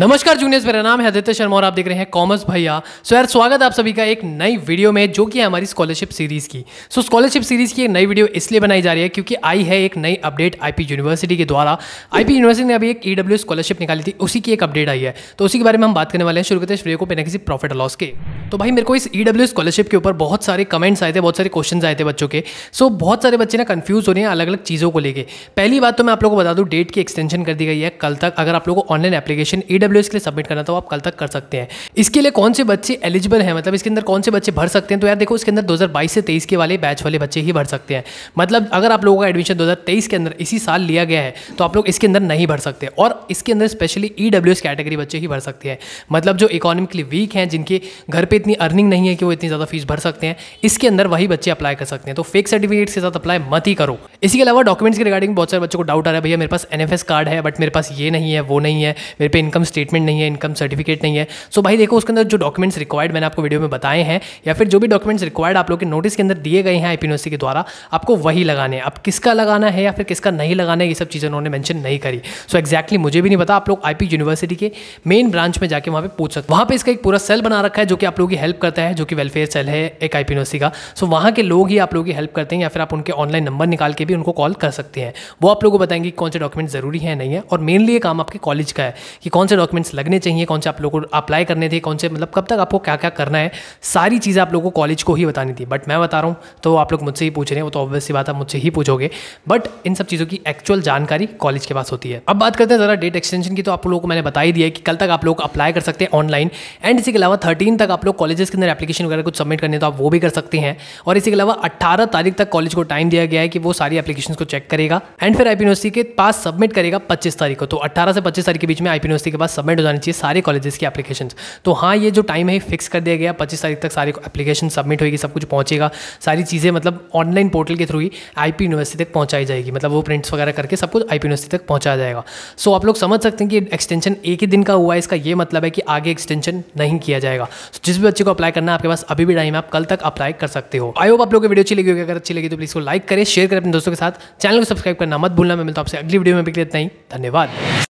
नमस्कार जूनियर्स मेरा नाम है आदित्य शर्मा और आप देख रहे हैं कॉमर्स भैया सो यार स्वागत आप सभी का एक नई वीडियो में जो कि है हमारी स्कॉलरशिप सीरीज की सो स्कॉलरशिप सीरीज की एक नई वीडियो इसलिए बनाई जा रही है क्योंकि आई है एक नई अपडेट आईपी यूनिवर्सिटी के द्वारा आईपी यूनिवर्सिटी ने अभी एक ईडब्ल्यू e स्कॉलरशिप निकाली थी उसी की एक अपडेट आई है तो उसी के बारे में हम बात करने वाले हैं शुरू करते हैं वीडियो को बिना किसी प्रॉफिट लॉस के तो भाई मेरे को इस ई e स्कॉलरशिप के ऊपर बहुत सारे कमेंट्स आए थे बहुत सारे क्वेश्चन आए थे बच्चों के सो बहुत सारे बच्चे ना कन्फ्यूज हो रहे हैं अलग अलग चीज़ों को लेकर पहली बात तो मैं आप लोगों को बता दूँ डेट की एक्सटेंशन कर दी गई है कल तक अगर आप लोग को ऑनलाइन एप्लीकेशन ईडब्ल्यू डब्ल्यू के लिए सबमिट करना था वो तो आप कल तक कर सकते हैं इसके लिए कौन से बच्चे एलिजिबल हैं मतलब इसके अंदर कौन से बच्चे भर सकते हैं तो यार देखो इसके अंदर 2022 से 23 के वाले बैच वाले बच्चे ही भर सकते हैं मतलब अगर आप लोगों का एडमिशन दो के अंदर इसी साल लिया गया है तो आप लोग इसके अंदर नहीं भर सकते और इसके अंदर स्पेशली ई कैटेगरी बच्चे ही भर सकते हैं मतलब जो इकोनॉमिकली वीक हैं जिनके घर पर इतनी अर्निंग नहीं है कि वो इतनी ज़्यादा फीस भर सकते हैं इसके अंदर वही बच्चे अप्लाई कर सकते हैं तो फेक सर्टिफिकेट्स के साथ अप्लाई मत ही करो इसके अलावा डॉक्यूमेंट्स के रिगार्डिंग बहुत सारे बच्चों को डाउट आ रहा है भैया मेरे पास एन कार्ड है बट मेरे पास ये नहीं है वो नहीं है मेरे पे इनकम स्टेट स्टेटमेंट नहीं है इनकम सर्टिफिकेट नहीं है सो so भाई देखो उसके अंदर जो डॉक्यूमेंट्स रिक्वायर्ड मैंने आपको वीडियो में बताए हैं या फिर जो भी डॉक्यूमेंट्स रिक्वायर्ड आप लोग के नोटिस के अंदर दिए गए हैं आई के द्वारा आपको वही लगाने अब किसका लगाना है या फिर किसका नहीं लगाना है ये सब चीज़ें उन्होंने मैंशन नहीं करी सो so एक्जैक्टली exactly मुझे भी नहीं पता आप लोग आईपी यूनिवर्सिटी के मेन ब्रांच में जाके वहाँ पर पूछ सकते वहाँ पर इसका एक पूरा सेल बना रखा है जो कि आप लोगों की हेल्प करता है जो कि वेलफेयर सेल है एक आईपीनोसी का सो वहाँ के लोग ही आप लोगों की हेल्प करते हैं या फिर आप उनके ऑनलाइन नंबर निकाल के भी उनको कॉल कर सकते हैं वो आप लोगों को बताएंगे कौन से डॉक्यूमेंट जरूरी है नहीं है और मेनली ये काम आपके कॉलेज का है कि कौन से डॉक्यूमेंट्स लगने चाहिए कौन से आप लोगों को अप्लाई करने थे कौन से मतलब कब तक आपको क्या क्या करना है सारी चीज़ें आप लोगों को कॉलेज को ही बतानी थी बट मैं बता रहा हूँ तो आप लोग मुझसे ही पूछ रहे हैं वो तो ऑब्वियसली बात आप मुझसे ही पूछोगे बट इन सब चीज़ों की एक्चुअल जानकारी कॉलेज के पास होती है अब बात करते हैं ज़रा डेट एक्सटेंशन की तो आप लोगों को मैंने बताई दिया कि कल तक आप लोग अप्लाई कर सकते हैं ऑनलाइन एंड इसी के अलावा थर्टीन तक आप लोग कॉलेजेस के अंदर एप्लीकेशन वगैरह कुछ सबमिट करने तो आप वो भी कर सकते हैं और इसी के अलावा अट्ठारह तारीख तक कॉलेज को टाइम दिया गया है कि वो सारी एप्लीकेशन को चेक करेगा एंड फिर आई के पास सबमिट करेगा पच्चीस तारीख को तो अट्ठारह से पच्चीस तारीख के बीच में आई के पास पास सबमिट हो जानी चाहिए सारे कॉलेजेस की एप्लीकेशन तो हाँ ये जो टाइम है फिक्स कर दिया गया पच्चीस तारीख तक सारी एप्लीकेशन सबमिट होगी सब कुछ पहुंचेगा सारी चीज़ें मतलब ऑनलाइन पोर्टल के थ्रू ही आई यूनिवर्सिटी तक पहुंचाई जाएगी मतलब वो प्रिंट्स वगैरह करके सब कुछ आई यूनिवर्सिटी तक पहुँचा जाएगा सो आप लोग समझ सकते हैं कि एक्सटेंशन एक ही दिन का हुआ है इसका ये मतलब है कि आगे एक्सटेंशन नहीं किया जाएगा so, जिस भी बच्चे को अप्लाई करना है आपके पास अभी भी टाइम है आप कल तक अप्लाई कर सकते हो आई होप आप लोग वीडियो अच्छी लगी होगी अगर अच्छी लगी तो प्लीज़ को लाइक करें शेयर करें अपने दोस्तों के साथ चैनल को सब्सक्राइब करना मत भूलना मैं मिलता हूं आपसे अगली वीडियो में भी लेते नहीं धन्यवाद